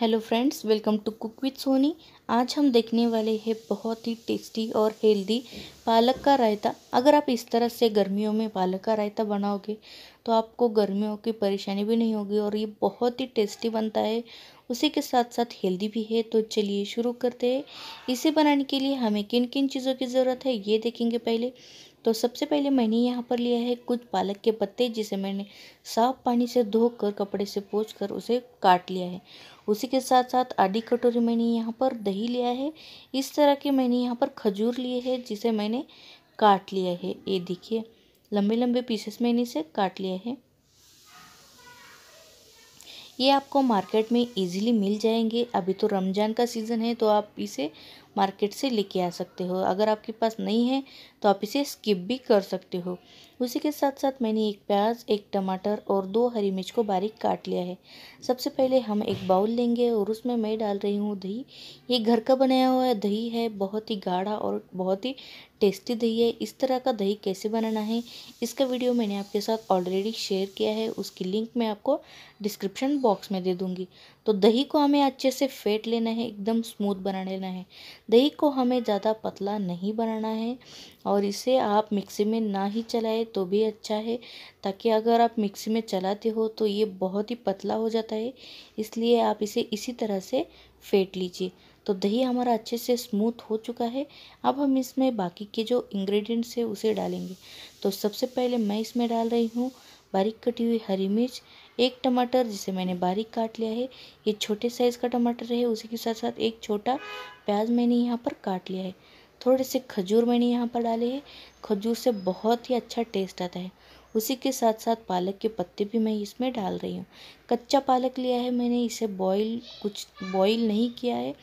hello friends welcome to cook with Soni आज हम देखने वाले हैं बहुत ही टेस्टी और हेल्दी पालक का रायता अगर आप इस तरह से गर्मियों में पालक का रायता बनाओगे तो आपको गर्मियों की परेशानी भी नहीं होगी और ये बहुत ही टेस्टी बनता है उसी के साथ साथ हेल्दी भी है तो चलिए शुरू करते हैं इसे बनाने के लिए हमें किन किन चीज़ों की ज़रूरत है ये देखेंगे पहले तो सबसे पहले मैंने यहाँ पर लिया है कुछ पालक के पत्ते जिसे मैंने साफ पानी से धोकर कपड़े से पोंछ कर उसे काट लिया है उसी के साथ साथ आधी कटोरी मैंने यहाँ पर दही लिया है इस तरह के मैंने यहाँ पर खजूर लिए है जिसे मैंने काट लिया है ये देखिए लंबे लंबे पीसेस मैंने इसे काट लिया है ये आपको मार्केट में इजीली मिल जाएंगे अभी तो रमज़ान का सीज़न है तो आप इसे मार्केट से लेके आ सकते हो अगर आपके पास नहीं है तो आप इसे स्किप भी कर सकते हो उसी के साथ साथ मैंने एक प्याज एक टमाटर और दो हरी मिर्च को बारीक काट लिया है सबसे पहले हम एक बाउल लेंगे और उसमें मैं डाल रही हूँ दही ये घर का बनाया हुआ दही है बहुत ही गाढ़ा और बहुत ही टेस्टी दही है इस तरह का दही कैसे बनाना है इसका वीडियो मैंने आपके साथ ऑलरेडी शेयर किया है उसकी लिंक मैं आपको डिस्क्रिप्शन बॉक्स में दे दूँगी तो दही को हमें अच्छे से फेंट लेना है एकदम स्मूथ बना लेना है दही को हमें ज़्यादा पतला नहीं बनाना है और इसे आप मिक्सी में ना ही चलाए तो भी अच्छा है ताकि अगर आप मिक्सी में चलाते हो तो ये बहुत ही पतला हो जाता है इसलिए आप इसे इसी तरह से फेंट लीजिए तो दही हमारा अच्छे से स्मूथ हो चुका है अब हम इसमें बाकी के जो इंग्रेडिएंट्स है उसे डालेंगे तो सबसे पहले मैं इसमें डाल रही हूँ बारीक कटी हुई हरी मिर्च एक टमाटर जिसे मैंने बारीक काट लिया है ये छोटे साइज़ का टमाटर है उसी के साथ साथ एक छोटा प्याज मैंने यहाँ पर काट लिया है थोड़े से खजूर मैंने यहाँ पर डाले हैं खजूर से बहुत ही अच्छा टेस्ट आता है उसी के साथ साथ पालक के पत्ते भी मैं इसमें डाल रही हूँ कच्चा पालक लिया है मैंने इसे बॉईल कुछ बॉईल नहीं किया है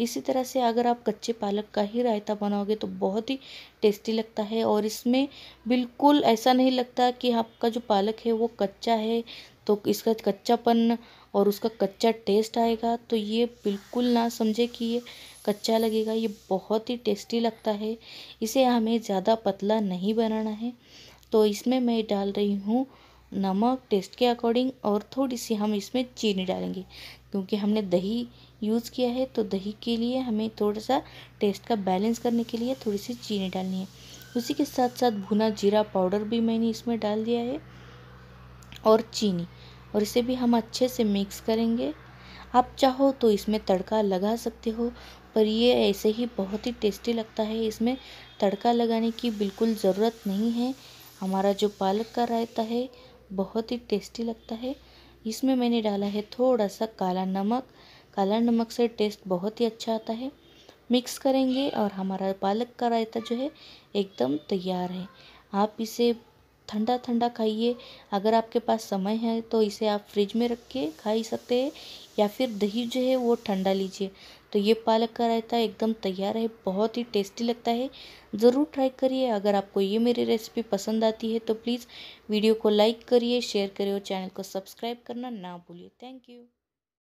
इसी तरह से अगर आप कच्चे पालक का ही रायता बनाओगे तो बहुत ही टेस्टी लगता है और इसमें बिल्कुल ऐसा नहीं लगता कि आपका जो पालक है वो कच्चा है तो इसका कच्चापन और उसका कच्चा टेस्ट आएगा तो ये बिल्कुल ना समझे कि ये कच्चा लगेगा ये बहुत ही टेस्टी लगता है इसे हमें ज़्यादा पतला नहीं बनाना है तो इसमें मैं डाल रही हूँ नमक टेस्ट के अकॉर्डिंग और थोड़ी सी हम इसमें चीनी डालेंगे क्योंकि हमने दही यूज़ किया है तो दही के लिए हमें थोड़ा सा टेस्ट का बैलेंस करने के लिए थोड़ी सी चीनी डालनी है उसी के साथ साथ भुना जीरा पाउडर भी मैंने इसमें डाल दिया है और चीनी और इसे भी हम अच्छे से मिक्स करेंगे आप चाहो तो इसमें तड़का लगा सकते हो पर ये ऐसे ही बहुत ही टेस्टी लगता है इसमें तड़का लगाने की बिल्कुल ज़रूरत नहीं है हमारा जो पालक का रायता है बहुत ही टेस्टी लगता है इसमें मैंने डाला है थोड़ा सा काला नमक काला नमक से टेस्ट बहुत ही अच्छा आता है मिक्स करेंगे और हमारा पालक का रायता जो है एकदम तैयार है आप इसे ठंडा ठंडा खाइए अगर आपके पास समय है तो इसे आप फ्रिज में रख के खा ही सकते हैं या फिर दही जो है वो ठंडा लीजिए तो ये पालक का रायता एकदम तैयार है बहुत ही टेस्टी लगता है ज़रूर ट्राई करिए अगर आपको ये मेरी रेसिपी पसंद आती है तो प्लीज़ वीडियो को लाइक करिए शेयर करिए और चैनल को सब्सक्राइब करना ना भूलिए थैंक यू